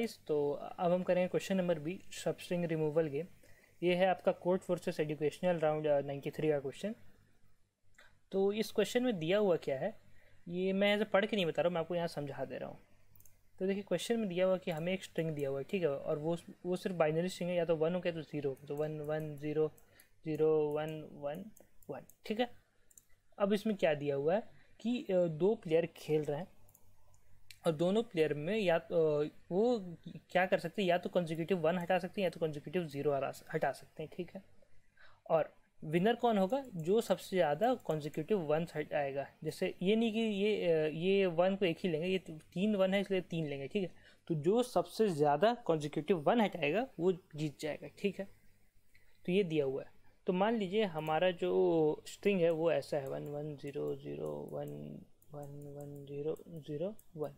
guys तो अब हम करेंगे question number B substring removal game ये है आपका Codeforces educational round ninety three का क्वेश्चन तो इस क्वेश्चन में दिया हुआ क्या है ये मैं ऐसे पढ़ के नहीं बता रहा हूँ मैं आपको यहाँ समझा दे रहा हूँ तो देखिए क्वेश्चन में दिया हुआ कि हमें एक स्ट्रिंग दिया हुआ है ठीक है और वो वो सिर्फ बाइनरी स्ट्रिंग है या तो वन हो गया तो ज़ीरो तो one one zero zero one one one ठीक है अब इसमें क्या दिया हुआ है कि uh, दो प्लेयर खेल रहे हैं और दोनों प्लेयर में या तो वो क्या कर सकते हैं या तो कंजिक्यूटिव वन हटा सकते हैं या तो कंजिक्यूटिव ज़ीरो हटा सकते हैं ठीक है और विनर कौन होगा जो सबसे ज़्यादा कॉन्जिक्यूटिव वन हट आएगा जैसे ये नहीं कि ये ये वन को एक ही लेंगे ये तो तीन वन है इसलिए तीन लेंगे ठीक है तो जो सबसे ज़्यादा कॉन्जिक्यूटिव वन हटाएगा वो जीत जाएगा ठीक है तो ये दिया हुआ है तो मान लीजिए हमारा जो स्ट्रिंग है वो ऐसा है one one zero zero one one one zero zero one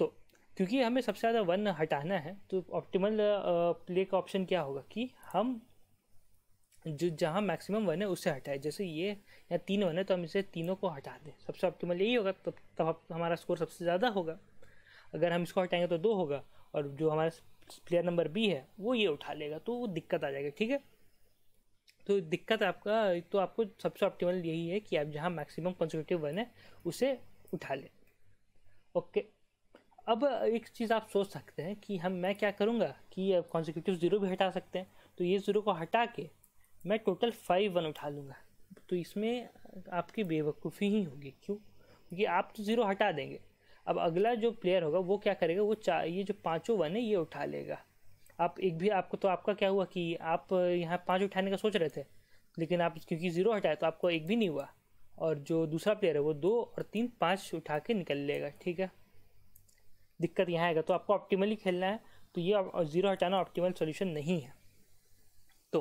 तो क्योंकि हमें सबसे ज़्यादा वन हटाना है तो ऑप्टिमल प्ले का ऑप्शन क्या होगा कि हम जो जहाँ मैक्सिमम वन है उससे हटाए जैसे ये या तीन वन है तो हम इसे तीनों को हटा दें सबसे ऑप्टिमल यही होगा तब तब हमारा स्कोर सबसे ज़्यादा होगा अगर हम इसको हटाएंगे तो दो होगा और जो हमारा प्लेयर नंबर बी है वो ये उठा लेगा तो वो दिक्कत आ जाएगा ठीक है तो दिक्कत आपका तो आपको सबसे ऑप्टिमल यही है कि आप जहाँ मैक्सिमम कंजर्वेटिव वन है उसे उठा लें ओके अब एक चीज़ आप सोच सकते हैं कि हम मैं क्या करूँगा कि अब कॉन्जिक्यूटिव ज़ीरो भी हटा सकते हैं तो ये ज़ीरो को हटा के मैं टोटल फाइव वन उठा लूँगा तो इसमें आपकी बेवकूफ़ी ही होगी क्यों क्योंकि आप तो ज़ीरो हटा देंगे अब अगला जो प्लेयर होगा वो क्या करेगा वो चार ये जो पाँचों वन है ये उठा लेगा आप एक भी आपको तो आपका क्या हुआ कि आप यहाँ पाँच उठाने का सोच रहे थे लेकिन आप क्योंकि ज़ीरो हटाए तो आपको एक भी नहीं हुआ और जो दूसरा प्लेयर है वो दो और तीन पाँच उठा के निकल लेगा ठीक है दिक्कत यहाँ आएगा तो आपको ऑप्टिमली खेलना है तो ये ज़ीरो हटाना ऑप्टिमल सोल्यूशन नहीं है तो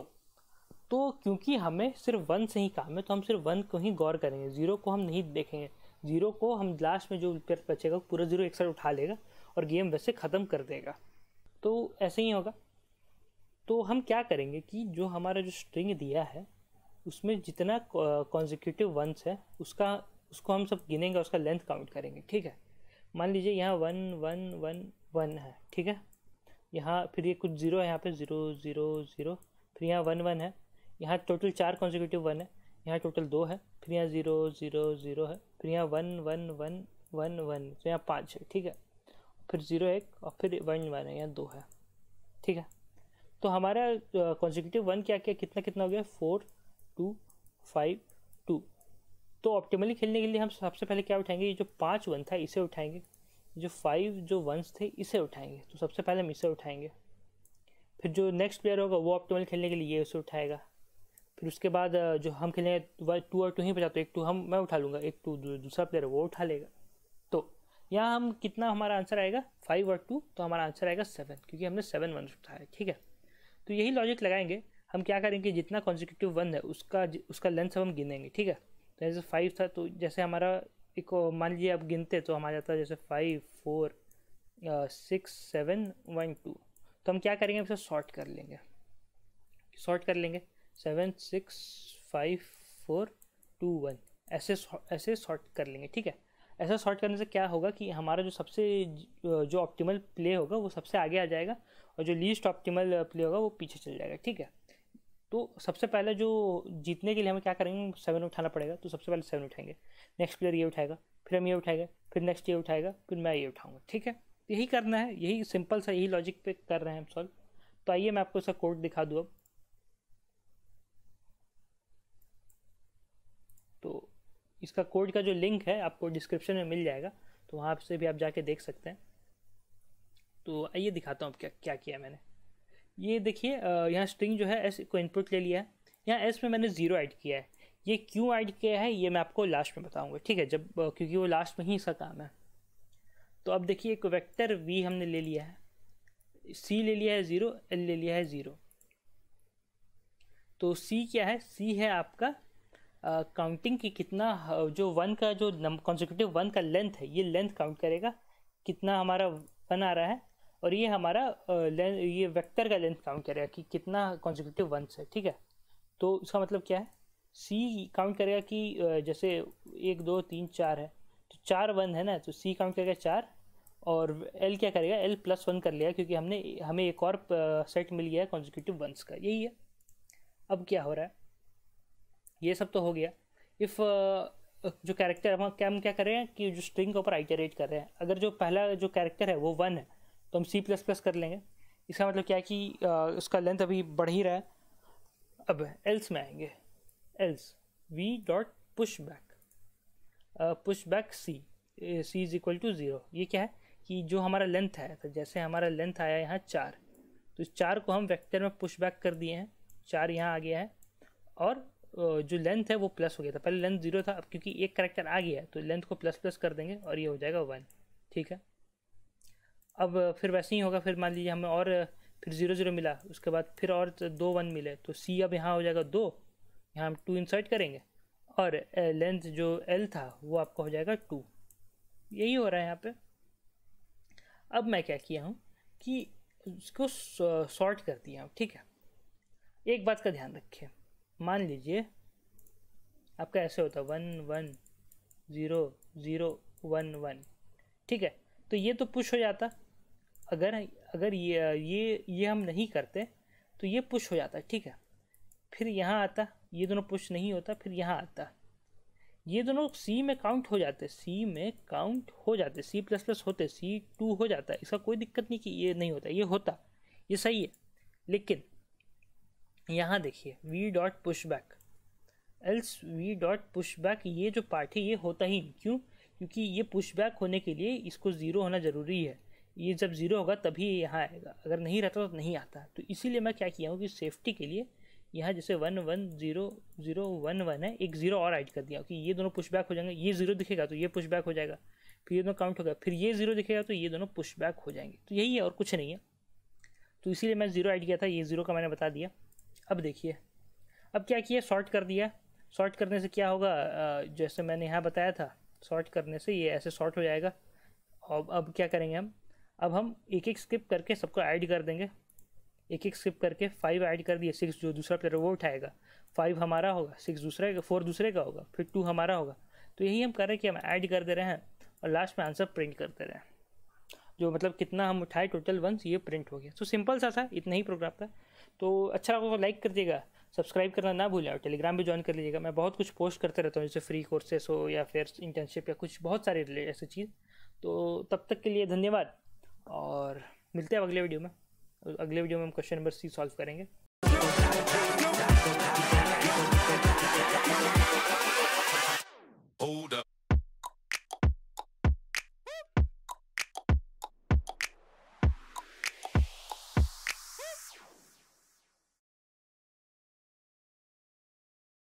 तो क्योंकि हमें सिर्फ वन से ही काम है तो हम सिर्फ वन को ही गौर करेंगे ज़ीरो को हम नहीं देखेंगे ज़ीरो को हम लास्ट में जो बचेगा पूरा ज़ीरो एक साथ उठा लेगा और गेम वैसे ख़त्म कर देगा तो ऐसे ही होगा तो हम क्या करेंगे कि जो हमारा जो स्ट्रिंग दिया है उसमें जितना कॉन्जिक्यूटिव वंस है उसका उसको हम सब गिनेंगे उसका लेंथ काउंट करेंगे ठीक है मान लीजिए यहाँ वन वन वन वन है ठीक है यहाँ फिर ये कुछ ज़ीरो है यहाँ पे ज़ीरो ज़ीरो ज़ीरो फिर यहाँ वन वन है यहाँ टोटल चार कॉन्जिक्यूटिव वन है यहाँ टोटल दो है फिर यहाँ ज़ीरो ज़ीरो ज़ीरो है फिर यहाँ one one one one one तो यहाँ पाँच है ठीक है फिर ज़ीरो एक और फिर वन वन है यहाँ दो है ठीक है तो हमारा कॉन्जिक्यूटिव वन क्या क्या कितना कितना हो गया फोर टू फाइव टू तो ऑप्टिमली खेलने के लिए हम सबसे पहले क्या उठाएंगे ये जो पाँच वन था इसे उठाएंगे जो फाइव जो वंस थे इसे उठाएंगे तो सबसे पहले हम इसे उठाएंगे फिर जो नेक्स्ट प्लेयर होगा वो ऑप्टिमल खेलने के लिए उसे उठाएगा फिर उसके बाद जो हम खेलेंगे टू और टू ही बचाते तो एक टू हम मैं उठा लूँगा एक टू दूसरा प्लेयर वो उठा लेगा तो यहाँ हम कितना हमारा आंसर आएगा फाइव और टू तो हमारा आंसर आएगा सेवन क्योंकि हमने सेवन वन उठाया ठीक है तो यही लॉजिक लगाएंगे हम क्या करेंगे जितना कॉन्जिक्यूटिव वन है उसका उसका लेंथ हम गिनेंगे ठीक है तो जैसे फाइव था तो जैसे हमारा एक मान लीजिए आप गिनते तो हमारा जाता जैसे five four six seven one two तो हम क्या करेंगे इसे शॉर्ट कर लेंगे शॉर्ट कर लेंगे seven six five four two one ऐसे ऐसे शॉर्ट कर लेंगे ठीक है ऐसा शॉर्ट करने से क्या होगा कि हमारा जो सबसे जो ऑप्टिमल प्ले होगा वो सबसे आगे आ जाएगा और जो लीस्ट ऑप्टिमल प्ले होगा वो पीछे चल जाएगा ठीक है तो सबसे पहले जो जीतने के लिए हमें क्या करेंगे सेवन उठाना पड़ेगा तो सबसे पहले सेवन उठाएंगे नेक्स्ट प्लेयर ये उठाएगा फिर हम ये उठाएंगे फिर नेक्स्ट ये उठाएगा फिर मैं ये उठाऊंगा ठीक है यही करना है यही सिंपल सा यही लॉजिक पे कर रहे हैं हम सॉल्व तो आइए मैं आपको इसका कोड दिखा दूँ अब तो इसका कोड का जो लिंक है आपको डिस्क्रिप्शन में मिल जाएगा तो वहाँ से भी आप जाके देख सकते हैं तो आइए दिखाता हूँ क्या क्या किया मैंने ये देखिए यहाँ स्ट्रिंग जो है एस को इनपुट ले लिया है यहाँ एस में मैंने ज़ीरो ऐड किया है ये क्यों ऐड किया है ये मैं आपको लास्ट में बताऊँगा ठीक है जब क्योंकि वो लास्ट में ही इसका काम है तो अब देखिए एक वैक्टर वी हमने ले लिया है सी ले लिया है ज़ीरो एल ले लिया है ज़ीरो तो सी क्या है सी है आपका काउंटिंग uh, की कितना जो वन का जो नंबर कॉन्जिक्यूटिव वन का लेंथ है ये लेंथ काउंट करेगा कितना हमारा वन आ रहा है और ये हमारा ये वेक्टर का लेंथ काउंट करेगा कि कितना कॉन्जिक्यूटिव वंस है ठीक है तो इसका मतलब क्या है सी काउंट करेगा कि जैसे एक दो तीन चार है तो चार वन है ना तो सी काउंट करेगा चार और एल क्या करेगा एल प्लस वन कर लिया क्योंकि हमने हमें एक और सेट मिल गया है कॉन्जिक्यूटिव वंस का यही है अब क्या हो रहा है ये सब तो हो गया इफ़ जो कैरेक्टर हम क्या हम क्या कर रहे हैं कि जो स्ट्रिंग के ऊपर आइटरेट कर रहे हैं अगर जो पहला जो कैरेक्टर है वो वन है तो हम सी प्लस प्लस कर लेंगे इसका मतलब क्या है कि उसका लेंथ अभी बढ़ ही रहा है अब एल्स में आएंगे else v dot push back push back c c is equal to zero ये क्या है कि जो हमारा लेंथ है तो जैसे हमारा लेंथ आया यहाँ चार तो इस चार को हम वेक्टर में पुश बैक कर दिए हैं चार यहाँ आ गया है और जो लेंथ है वो प्लस हो गया था पहले लेंथ ज़ीरो था अब क्योंकि एक करेक्टर आ गया है तो लेंथ को प्लस प्लस कर देंगे और ये हो जाएगा वन ठीक है अब फिर वैसे ही होगा फिर मान लीजिए हमें और फिर ज़ीरो ज़ीरो मिला उसके बाद फिर और दो वन मिले तो सी अब यहाँ हो जाएगा दो यहाँ हम टू इंसर्ट करेंगे और लेंथ जो एल था वो आपका हो जाएगा टू यही हो रहा है यहाँ पे अब मैं क्या किया हूँ कि इसको सॉर्ट कर दिया हूँ ठीक है एक बात का ध्यान रखिए मान लीजिए आपका ऐसे होता one one zero zero one one ठीक है तो ये तो पुश हो जाता अगर अगर ये ये ये हम नहीं करते तो ये पुश हो जाता है ठीक है फिर यहाँ आता ये दोनों पुश नहीं होता फिर यहाँ आता ये दोनों सी में काउंट हो जाते सी में काउंट हो जाते सी प्लस प्लस होते सी टू हो जाता है इसका कोई दिक्कत नहीं कि ये नहीं होता ये होता ये सही है लेकिन यहाँ देखिए v dot push back else v dot push back ये जो पार्ट है ये होता ही नहीं क्यों क्योंकि ये पुश बैक होने के लिए इसको ज़ीरो होना ज़रूरी है ये जब ज़ीरो होगा तभी यहाँ आएगा अगर नहीं रहता तो नहीं आता तो इसीलिए मैं क्या किया हूँ कि सेफ्टी के लिए यहाँ जैसे one one zero zero one one है एक ज़ीरो और ऐड कर दिया कि ये दोनों पुशबैक हो जाएंगे ये ज़ीरो दिखेगा तो ये पुशबैक हो जाएगा फिर ये दोनों काउंट होगा फिर ये ज़ीरो दिखेगा तो ये दोनों पुशबैक हो जाएंगे तो यही है और कुछ नहीं है तो इसीलिए मैं ज़ीरो ऐड किया था ये ज़ीरो का मैंने बता दिया अब देखिए अब क्या किया शॉर्ट कर दिया शॉर्ट करने से क्या होगा जैसे मैंने यहाँ बताया था शॉर्ट करने से ये ऐसे शॉर्ट हो जाएगा और अब क्या करेंगे हम अब हम एक एक स्किप करके सबको ऐड कर देंगे एक एक स्किप करके फाइव ऐड कर दिए सिक्स जो दूसरा प्लेयर वो उठाएगा फाइव हमारा होगा सिक्स दूसरे का फोर दूसरे का होगा फिर टू हमारा होगा तो यही हम कर रहे हैं कि हम ऐड कर दे रहे हैं और लास्ट में आंसर प्रिंट कर दे रहे हैं जो मतलब कितना हम उठाए टोटल वंस ये प्रिंट हो गया तो सिंपल सा था इतना ही प्रोग्राम था तो अच्छा लगा लाइक तो कर दिएगा सब्सक्राइब करना ना भूलें और टेलीग्राम भी ज्वाइन कर लीजिएगा मैं बहुत कुछ पोस्ट करते रहता हूँ जैसे फ्री कोर्सेस हो या फिर इंटर्नशिप या कुछ बहुत सारे ऐसी चीज़ तो तब तक के लिए धन्यवाद और मिलते हैं अगले वीडियो में अगले वीडियो में हम क्वेश्चन नंबर सी सॉल्व करेंगे